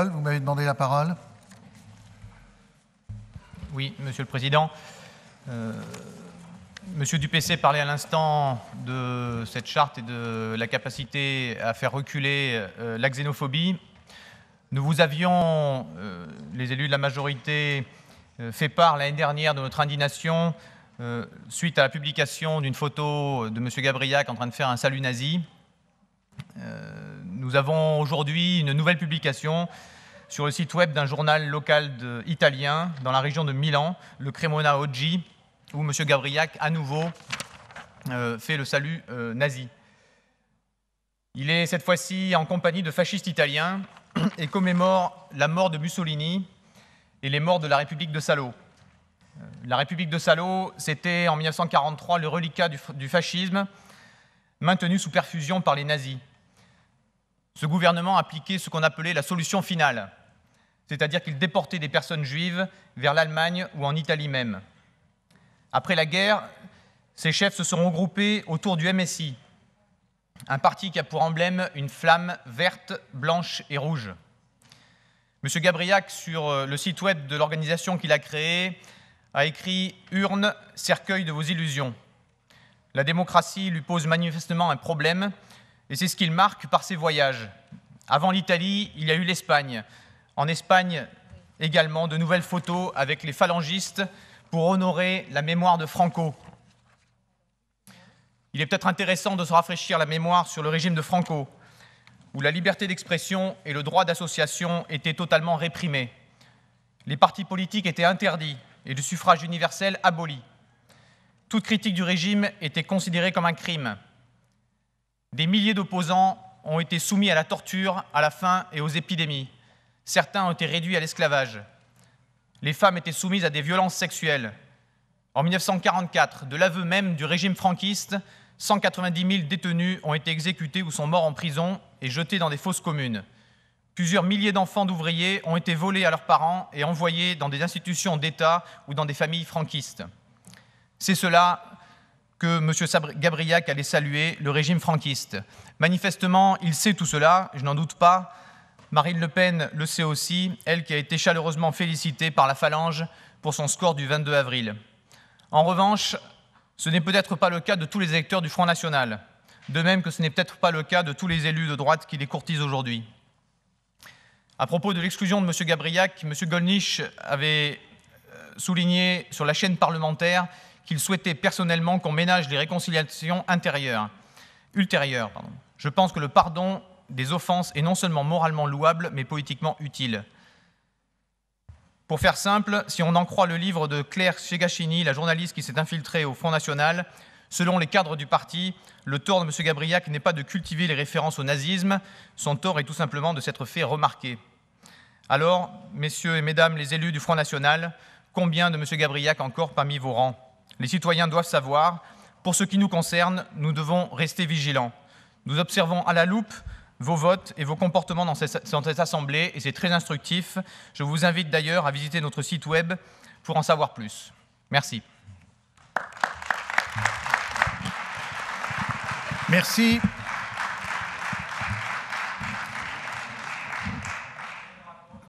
vous m'avez demandé la parole. Oui, Monsieur le Président. Euh, Monsieur Dupessé parlait à l'instant de cette charte et de la capacité à faire reculer euh, la xénophobie. Nous vous avions, euh, les élus de la majorité, euh, fait part l'année dernière de notre indignation suite à la publication d'une photo de Monsieur Gabriac en train de faire un salut nazi. Nous avons aujourd'hui une nouvelle publication sur le site web d'un journal local italien dans la région de Milan, le Cremona Oggi, où M. Gabriac, à nouveau, euh, fait le salut euh, nazi. Il est cette fois-ci en compagnie de fascistes italiens et commémore la mort de Mussolini et les morts de la République de Salo. Euh, la République de Salo, c'était en 1943 le reliquat du fascisme maintenu sous perfusion par les nazis ce gouvernement appliquait ce qu'on appelait la solution finale, c'est-à-dire qu'il déportait des personnes juives vers l'Allemagne ou en Italie même. Après la guerre, ces chefs se sont regroupés autour du MSI, un parti qui a pour emblème une flamme verte, blanche et rouge. Monsieur Gabriac, sur euh, le site web de l'organisation qu'il a créée, a écrit Urne, cercueil de vos illusions. La démocratie lui pose manifestement un problème et c'est ce qu'il marque par ses voyages. Avant l'Italie, il y a eu l'Espagne. En Espagne également, de nouvelles photos avec les phalangistes pour honorer la mémoire de Franco. Il est peut-être intéressant de se rafraîchir la mémoire sur le régime de Franco, où la liberté d'expression et le droit d'association étaient totalement réprimés. Les partis politiques étaient interdits et le suffrage universel aboli. Toute critique du régime était considérée comme un crime. Des milliers d'opposants ont été soumis à la torture, à la faim et aux épidémies. Certains ont été réduits à l'esclavage. Les femmes étaient soumises à des violences sexuelles. En 1944, de l'aveu même du régime franquiste, 190 000 détenus ont été exécutés ou sont morts en prison et jetés dans des fosses communes. Plusieurs milliers d'enfants d'ouvriers ont été volés à leurs parents et envoyés dans des institutions d'État ou dans des familles franquistes. C'est cela que M. Gabriac allait saluer le régime franquiste. Manifestement, il sait tout cela, je n'en doute pas. Marine Le Pen le sait aussi, elle qui a été chaleureusement félicitée par la Phalange pour son score du 22 avril. En revanche, ce n'est peut-être pas le cas de tous les électeurs du Front National, de même que ce n'est peut-être pas le cas de tous les élus de droite qui les courtisent aujourd'hui. À propos de l'exclusion de M. Gabriac, M. Golnisch avait souligné sur la chaîne parlementaire qu'il souhaitait personnellement qu'on ménage les réconciliations ultérieures. Je pense que le pardon des offenses est non seulement moralement louable, mais politiquement utile. Pour faire simple, si on en croit le livre de Claire Chegachini, la journaliste qui s'est infiltrée au Front National, selon les cadres du parti, le tort de M. Gabriac n'est pas de cultiver les références au nazisme, son tort est tout simplement de s'être fait remarquer. Alors, messieurs et mesdames les élus du Front National, Combien de M. Gabriac encore parmi vos rangs Les citoyens doivent savoir. Pour ce qui nous concerne, nous devons rester vigilants. Nous observons à la loupe vos votes et vos comportements dans cette, assemblée et c'est très instructif. Je vous invite d'ailleurs à visiter notre site web pour en savoir plus. Merci. Merci.